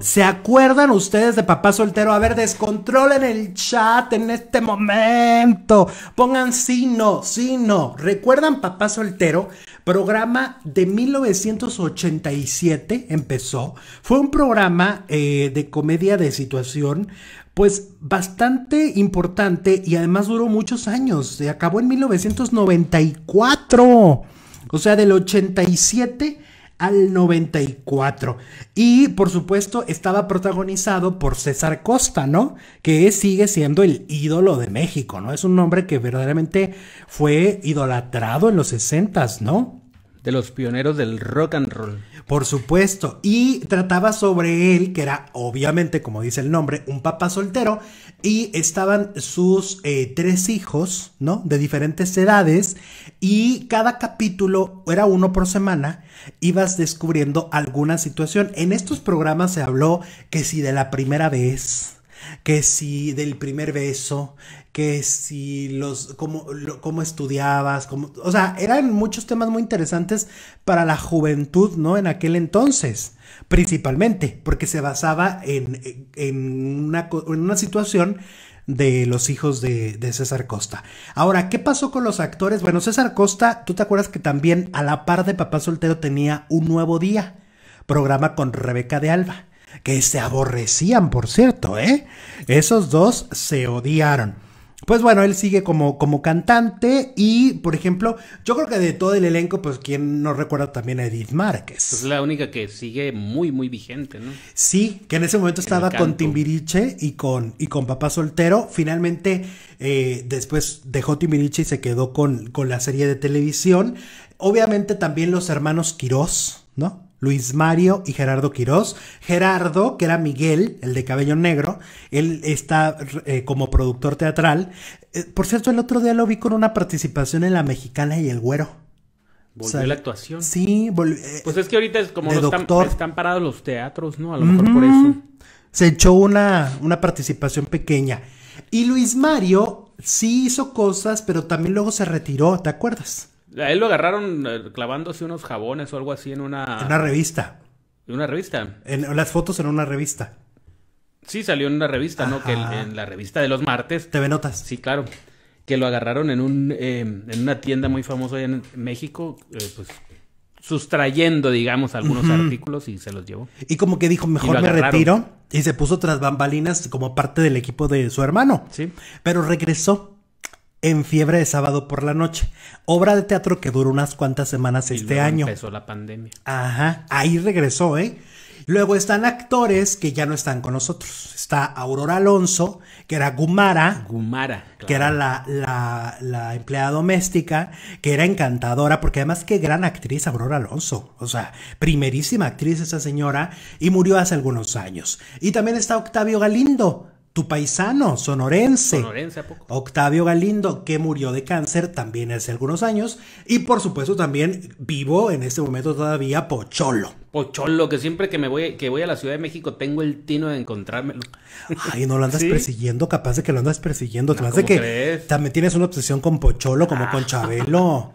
¿Se acuerdan ustedes de Papá Soltero? A ver, descontrolen el chat en este momento. Pongan sí, no, sí, no. ¿Recuerdan Papá Soltero? Programa de 1987 empezó. Fue un programa eh, de comedia de situación pues bastante importante y además duró muchos años. Se acabó en 1994. O sea, del 87 al 94. Y por supuesto estaba protagonizado por César Costa, ¿no? Que sigue siendo el ídolo de México, ¿no? Es un hombre que verdaderamente fue idolatrado en los 60, s ¿no? de los pioneros del rock and roll. Por supuesto, y trataba sobre él, que era obviamente, como dice el nombre, un papá soltero, y estaban sus eh, tres hijos, ¿no? De diferentes edades, y cada capítulo era uno por semana, ibas descubriendo alguna situación. En estos programas se habló que si de la primera vez, que si del primer beso, que si los, cómo, estudiabas, como o sea, eran muchos temas muy interesantes para la juventud, ¿no? En aquel entonces, principalmente, porque se basaba en, una, situación de los hijos de, César Costa. Ahora, ¿qué pasó con los actores? Bueno, César Costa, tú te acuerdas que también a la par de Papá Soltero tenía un nuevo día, programa con Rebeca de Alba que se aborrecían, por cierto, ¿eh? Esos dos se odiaron. Pues bueno, él sigue como, como cantante y, por ejemplo, yo creo que de todo el elenco, pues quien no recuerda también a Edith Márquez. Es la única que sigue muy, muy vigente, ¿no? Sí, que en ese momento estaba con Timbiriche y con, y con Papá Soltero. Finalmente, eh, después dejó Timbiriche y se quedó con, con la serie de televisión. Obviamente también los hermanos Quirós, ¿no? Luis Mario y Gerardo Quirós. Gerardo, que era Miguel, el de cabello negro, él está eh, como productor teatral. Eh, por cierto, el otro día lo vi con una participación en La Mexicana y El Güero. Volvió la actuación. Sí, eh, Pues es que ahorita es como los Están, están, parados los teatros, ¿no? A lo mejor por eso. Se echó una, una participación pequeña. Y Luis Mario sí hizo cosas, pero también luego se retiró, ¿te acuerdas? A él lo agarraron eh, clavándose unos jabones o algo así en una... En una revista. En una revista. En, las fotos en una revista. Sí, salió en una revista, ¿no? Que en la revista de los martes. TV Notas. Sí, claro. Que lo agarraron en, un, em, en una tienda muy famosa en México, eh, pues sustrayendo, digamos, algunos artículos y se los llevó. Y como que dijo, mejor me retiro. Y se puso tras bambalinas como parte del equipo de su hermano. Sí. Pero regresó en Fiebre de Sábado por la Noche, obra de teatro que duró unas cuantas semanas este año. Empezó la pandemia. Ajá, ahí regresó, ¿eh? Luego están actores que ya no están con nosotros. Está Aurora Alonso, que era Gumara. Gumara. Que era la, la, empleada doméstica, que era encantadora, porque además qué gran actriz Aurora Alonso. O sea, primerísima actriz esa señora, y murió hace algunos años. Y también está Octavio Galindo, tu paisano, sonorense. sonorense ¿a poco? Octavio Galindo, que murió de cáncer también hace algunos años. Y por supuesto también vivo en este momento todavía Pocholo. Pocholo, que siempre que me voy, que voy a la Ciudad de México tengo el tino de encontrármelo. Ay, no lo andas persiguiendo, capaz de que lo andas persiguiendo. Ah, de que también tienes una obsesión con Pocholo, como ah. con Chabelo.